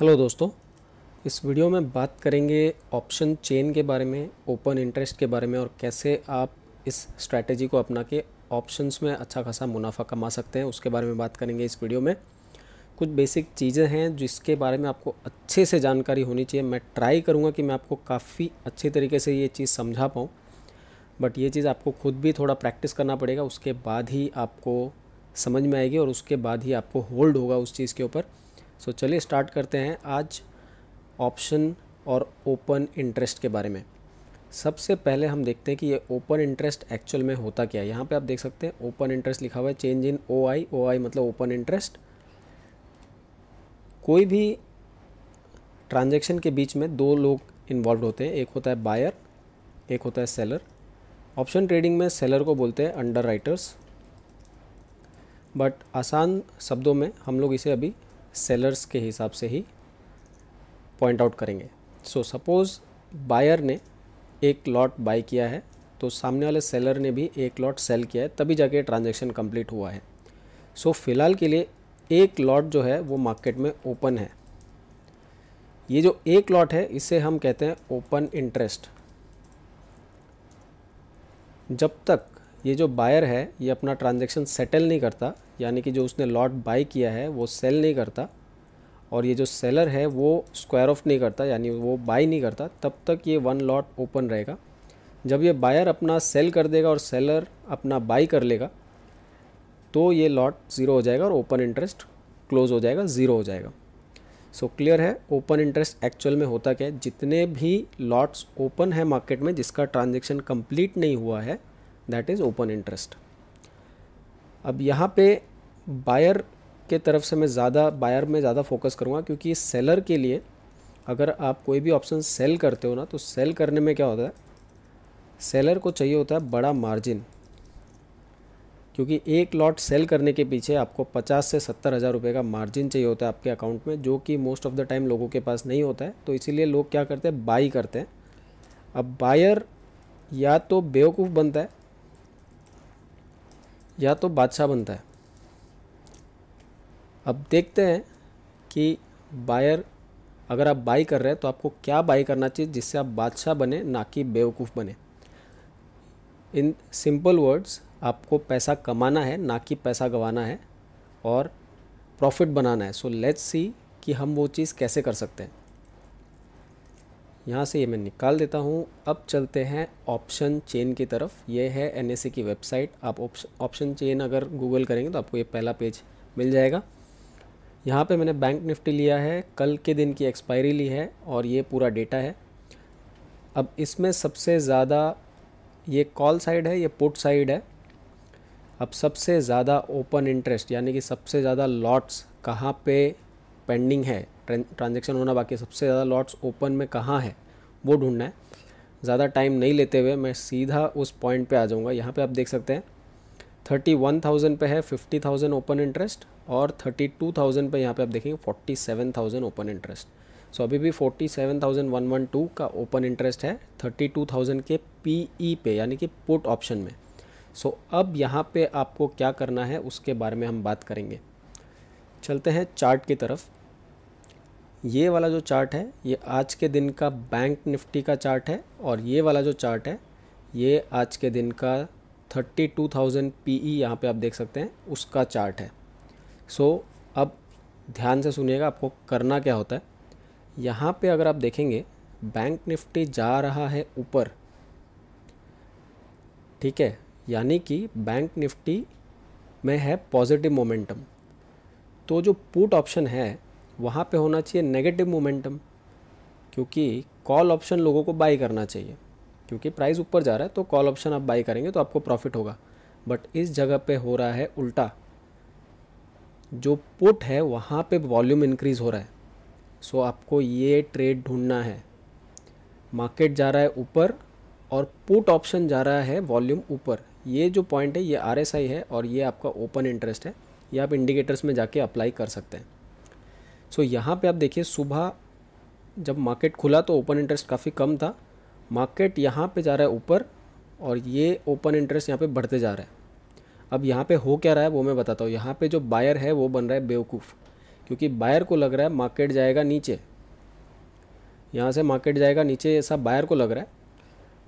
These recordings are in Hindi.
हेलो दोस्तों इस वीडियो में बात करेंगे ऑप्शन चेन के बारे में ओपन इंटरेस्ट के बारे में और कैसे आप इस स्ट्रैटेजी को अपना के ऑप्शंस में अच्छा खासा मुनाफा कमा सकते हैं उसके बारे में बात करेंगे इस वीडियो में कुछ बेसिक चीज़ें हैं जिसके बारे में आपको अच्छे से जानकारी होनी चाहिए मैं ट्राई करूँगा कि मैं आपको काफ़ी अच्छे तरीके से ये चीज़ समझा पाऊँ बट ये चीज़ आपको खुद भी थोड़ा प्रैक्टिस करना पड़ेगा उसके बाद ही आपको समझ में आएगी और उसके बाद ही आपको होल्ड होगा उस चीज़ के ऊपर सो so, चलिए स्टार्ट करते हैं आज ऑप्शन और ओपन इंटरेस्ट के बारे में सबसे पहले हम देखते हैं कि ये ओपन इंटरेस्ट एक्चुअल में होता क्या है यहाँ पे आप देख सकते हैं ओपन इंटरेस्ट लिखा हुआ है चेंज इन ओ आई ओ आई मतलब ओपन इंटरेस्ट कोई भी ट्रांजेक्शन के बीच में दो लोग इन्वॉल्व होते हैं एक होता है बायर एक होता है सेलर ऑप्शन ट्रेडिंग में सेलर को बोलते हैं अंडर राइटर्स बट आसान शब्दों में हम लोग इसे अभी सेलर्स के हिसाब से ही पॉइंट आउट करेंगे सो सपोज़ बायर ने एक लॉट बाई किया है तो सामने वाले सेलर ने भी एक लॉट सेल किया है तभी जाके ट्रांजेक्शन कम्प्लीट हुआ है सो so, फिलहाल के लिए एक लॉट जो है वो मार्केट में ओपन है ये जो एक लॉट है इसे हम कहते हैं ओपन इंटरेस्ट जब तक ये जो बायर है ये अपना ट्रांजेक्शन सेटल नहीं करता यानी कि जो उसने लॉट बाई किया है वो सेल नहीं करता और ये जो सेलर है वो स्क्वायर ऑफ नहीं करता यानी वो बाई नहीं करता तब तक ये वन लॉट ओपन रहेगा जब ये बायर अपना सेल कर देगा और सेलर अपना बाई कर लेगा तो ये लॉट ज़ीरो हो जाएगा और ओपन इंटरेस्ट क्लोज हो जाएगा ज़ीरो हो जाएगा सो so, क्लियर है ओपन इंटरेस्ट एक्चुअल में होता क्या है जितने भी लॉट्स ओपन है मार्केट में जिसका ट्रांजेक्शन कंप्लीट नहीं हुआ है दैट इज़ ओपन इंटरेस्ट अब यहाँ पे बायर के तरफ से मैं ज़्यादा बायर में ज़्यादा फोकस करूँगा क्योंकि सेलर के लिए अगर आप कोई भी ऑप्शन सेल करते हो ना तो सेल करने में क्या होता है सेलर को चाहिए होता है बड़ा मार्जिन क्योंकि एक लॉट सेल करने के पीछे आपको पचास से सत्तर हज़ार रुपये का मार्जिन चाहिए होता है आपके अकाउंट में जो कि मोस्ट ऑफ़ द टाइम लोगों के पास नहीं होता है तो इसीलिए लोग क्या करते हैं बाई करते हैं अब बायर या तो बेवकूफ़ बनता है या तो बादशाह बनता है अब देखते हैं कि बायर अगर आप बाई कर रहे हैं तो आपको क्या बाई करना चाहिए जिससे आप बादशाह बने ना कि बेवकूफ़ बने इन सिंपल वर्ड्स आपको पैसा कमाना है ना कि पैसा गंवाना है और प्रॉफिट बनाना है सो लेट्स सी कि हम वो चीज़ कैसे कर सकते हैं यहाँ से ये मैं निकाल देता हूँ अब चलते हैं ऑप्शन चेन की तरफ ये है एन की वेबसाइट आप ऑप्शन चेन अगर गूगल करेंगे तो आपको ये पहला पेज मिल जाएगा यहाँ पे मैंने बैंक निफ्टी लिया है कल के दिन की एक्सपायरी ली है और ये पूरा डेटा है अब इसमें सबसे ज़्यादा ये कॉल साइड है ये पुट साइड है अब सबसे ज़्यादा ओपन इंटरेस्ट यानी कि सबसे ज़्यादा लॉट्स कहाँ पे पेंडिंग है ट्रांजेक्शन होना बाकी सबसे ज़्यादा लॉट्स ओपन में कहाँ है वो ढूंढना है ज़्यादा टाइम नहीं लेते हुए मैं सीधा उस पॉइंट पे आ जाऊँगा यहाँ पे आप देख सकते हैं थर्टी वन थाउजेंड पर है फिफ्टी थाउजेंड ओपन इंटरेस्ट और थर्टी टू थाउजेंड पर यहाँ पर आप देखेंगे forty seven thousand open interest so अभी भी forty seven thousand one one two का ओपन इंटरेस्ट है थर्टी टू थाउजेंड के पी ई e पे यानी कि पुट ऑप्शन में सो so, अब यहाँ पे आपको क्या करना है उसके बारे में हम बात करेंगे चलते हैं चार्ट की तरफ ये वाला जो चार्ट है ये आज के दिन का बैंक निफ्टी का चार्ट है और ये वाला जो चार्ट है ये आज के दिन का thirty two thousand P E e यहाँ पर आप देख सकते हैं उसका चार्ट है सो so, अब ध्यान से सुनिएगा आपको करना क्या होता है यहाँ पे अगर आप देखेंगे बैंक निफ्टी जा रहा है ऊपर ठीक है यानी कि बैंक निफ्टी में है पॉजिटिव मोमेंटम तो जो पुट ऑप्शन है वहाँ पे होना चाहिए नेगेटिव मोमेंटम क्योंकि कॉल ऑप्शन लोगों को बाई करना चाहिए क्योंकि प्राइस ऊपर जा रहा है तो कॉल ऑप्शन आप बाई करेंगे तो आपको प्रॉफिट होगा बट इस जगह पे हो रहा है उल्टा जो पुट है वहाँ पे वॉल्यूम इंक्रीज़ हो रहा है सो आपको ये ट्रेड ढूंढना है मार्केट जा रहा है ऊपर और पुट ऑप्शन जा रहा है वॉल्यूम ऊपर ये जो पॉइंट है ये आर है और ये आपका ओपन इंटरेस्ट है ये आप इंडिकेटर्स में जाके अप्लाई कर सकते हैं सो so, यहाँ पे आप देखिए सुबह जब मार्केट खुला तो ओपन इंटरेस्ट काफ़ी कम था मार्केट यहाँ पे जा रहा है ऊपर और ये ओपन इंटरेस्ट यहाँ पे बढ़ते जा रहा है अब यहाँ पे हो क्या रहा है वो मैं बताता हूँ यहाँ पे जो बायर है वो बन रहा है बेवकूफ़ क्योंकि बायर को लग रहा है मार्केट जाएगा नीचे यहाँ से मार्केट जाएगा नीचे ऐसा बायर को लग रहा है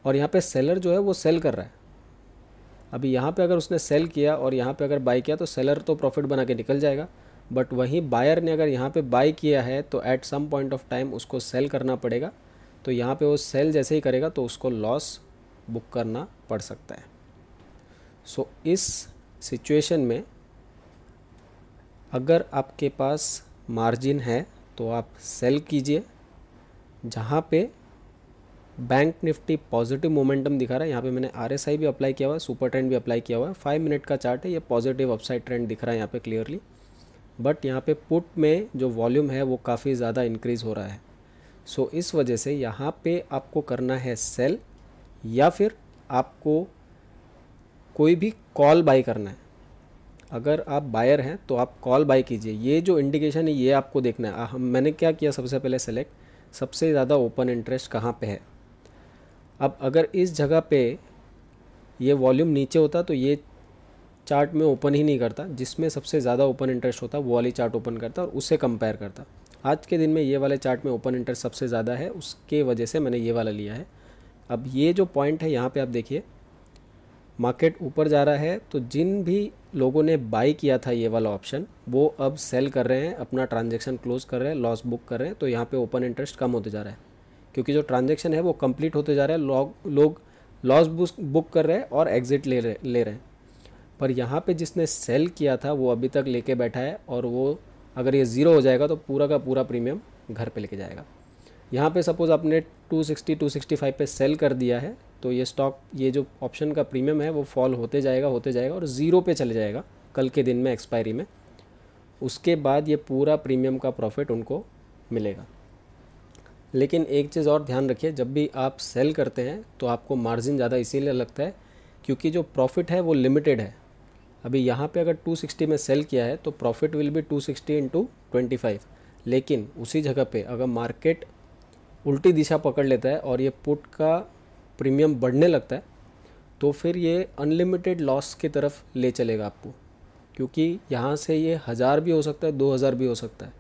और यहाँ पर सेलर जो है वो सेल कर रहा है अभी यहाँ पर अगर उसने सेल किया और यहाँ पर अगर बाई किया तो सेलर तो प्रॉफिट बना के निकल जाएगा बट वहीं बायर ने अगर यहाँ पे बाय किया है तो at some point of time उसको सेल करना पड़ेगा तो यहाँ पे वो सेल जैसे ही करेगा तो उसको लॉस बुक करना पड़ सकता है सो so, इस सिचुएशन में अगर आपके पास मार्जिन है तो आप सेल कीजिए जहाँ पे बैंक निफ्टी पॉजिटिव मोमेंटम दिखा रहा है यहाँ पे मैंने आर भी अप्लाई किया हुआ है सुपर ट्रेंड भी अप्लाई किया हुआ है फाइव मिनट का चार्ट है ये पॉजिटिव अपसाइड ट्रेंड दिख रहा है यहाँ पे क्लियरली बट यहाँ पे पुट में जो वॉल्यूम है वो काफ़ी ज़्यादा इंक्रीज़ हो रहा है सो so, इस वजह से यहाँ पे आपको करना है सेल या फिर आपको कोई भी कॉल बाय करना है अगर आप बायर हैं तो आप कॉल बाय कीजिए ये जो इंडिकेशन है ये आपको देखना है हम मैंने क्या किया सबसे पहले सेलेक्ट सबसे ज़्यादा ओपन इंटरेस्ट कहाँ पे है अब अगर इस जगह पे ये वॉल्यूम नीचे होता तो ये चार्ट में ओपन ही नहीं करता जिसमें सबसे ज़्यादा ओपन इंटरेस्ट होता वो वाली चार्ट ओपन करता और उससे कंपेयर करता आज के दिन में ये वाले चार्ट में ओपन इंटरेस्ट सबसे ज़्यादा है उसके वजह से मैंने ये वाला लिया है अब ये जो पॉइंट है यहाँ पे आप देखिए मार्केट ऊपर जा रहा है तो जिन भी लोगों ने बाई किया था ये वाला ऑप्शन वो अब सेल कर रहे हैं अपना ट्रांजेक्शन क्लोज कर रहे हैं लॉस बुक कर रहे हैं तो यहाँ पे ओपन इंटरेस्ट कम होते जा रहा है क्योंकि जो ट्रांजेक्शन है वो कंप्लीट होते जा रहा है लोग लोग लॉस बुक कर रहे हैं और एग्जिट ले रहे ले रहे हैं पर यहाँ पे जिसने सेल किया था वो अभी तक लेके बैठा है और वो अगर ये ज़ीरो हो जाएगा तो पूरा का पूरा प्रीमियम घर पे लेके जाएगा यहाँ पे सपोज़ आपने 260 265 पे सेल कर दिया है तो ये स्टॉक ये जो ऑप्शन का प्रीमियम है वो फॉल होते जाएगा होते जाएगा और ज़ीरो पे चले जाएगा कल के दिन में एक्सपायरी में उसके बाद ये पूरा प्रीमियम का प्रॉफिट उनको मिलेगा लेकिन एक चीज़ और ध्यान रखिए जब भी आप सेल करते हैं तो आपको मार्जिन ज़्यादा इसीलिए लगता है क्योंकि जो प्रॉफिट है वो लिमिटेड है अभी यहाँ पे अगर 260 में सेल किया है तो profit will be 260 sixty into लेकिन उसी जगह पे अगर मार्केट उल्टी दिशा पकड़ लेता है और ये पुट का प्रीमियम बढ़ने लगता है तो फिर ये अनलिमिटेड लॉस की तरफ ले चलेगा आपको क्योंकि यहाँ से ये हज़ार भी हो सकता है दो हज़ार भी हो सकता है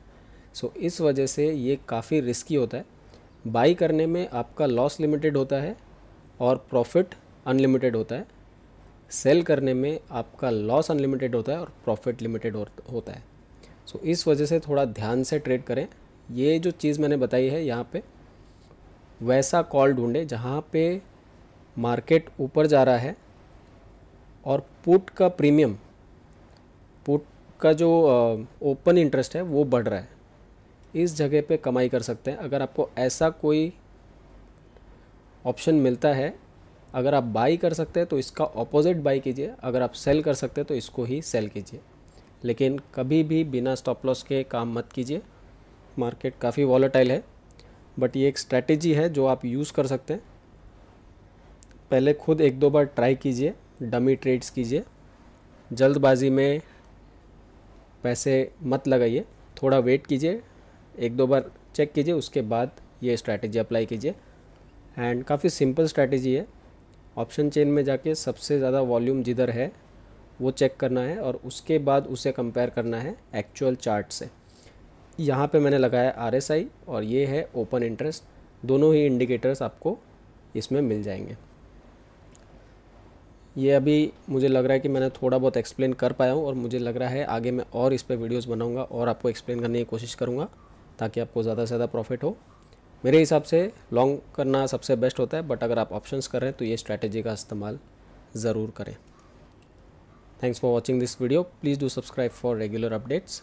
सो इस वजह से ये काफ़ी रिस्की होता है बाई करने में आपका लॉस लिमिटेड होता है और प्रॉफिट अनलिमिटेड होता है सेल करने में आपका लॉस अनलिमिटेड होता है और प्रॉफिट लिमिटेड होता है सो इस वजह से थोड़ा ध्यान से ट्रेड करें ये जो चीज़ मैंने बताई है यहाँ पे वैसा कॉल ढूंढें जहाँ पे मार्केट ऊपर जा रहा है और पुट का प्रीमियम पुट का जो ओपन इंटरेस्ट है वो बढ़ रहा है इस जगह पे कमाई कर सकते हैं अगर आपको ऐसा कोई ऑप्शन मिलता है अगर आप बाई कर सकते हैं तो इसका ऑपोजिट बाई कीजिए अगर आप सेल कर सकते हैं तो इसको ही सेल कीजिए लेकिन कभी भी बिना स्टॉप लॉस के काम मत कीजिए मार्केट काफ़ी वॉलेटाइल है बट ये एक स्ट्रैटेजी है जो आप यूज़ कर सकते हैं पहले खुद एक दो बार ट्राई कीजिए डमी ट्रेड्स कीजिए जल्दबाजी में पैसे मत लगाइए थोड़ा वेट कीजिए एक दो बार चेक कीजिए उसके बाद ये स्ट्रैटेजी अप्लाई कीजिए एंड काफ़ी सिंपल स्ट्रैटेजी है ऑप्शन चेन में जाके सबसे ज़्यादा वॉल्यूम जिधर है वो चेक करना है और उसके बाद उसे कंपेयर करना है एक्चुअल चार्ट से यहाँ पे मैंने लगाया आर और ये है ओपन इंटरेस्ट दोनों ही इंडिकेटर्स आपको इसमें मिल जाएंगे ये अभी मुझे लग रहा है कि मैंने थोड़ा बहुत एक्सप्लेन कर पाया हूँ और मुझे लग रहा है आगे मैं और इस पर वीडियोज़ बनाऊँगा और आपको एक्सप्लेन करने की कोशिश करूँगा ताकि आपको ज़्यादा से ज़्यादा प्रॉफिट हो मेरे हिसाब से लॉन्ग करना सबसे बेस्ट होता है बट अगर आप ऑप्शंस कर रहे हैं तो ये स्ट्रैटेजी का इस्तेमाल ज़रूर करें thanks for watching this video please do subscribe for regular updates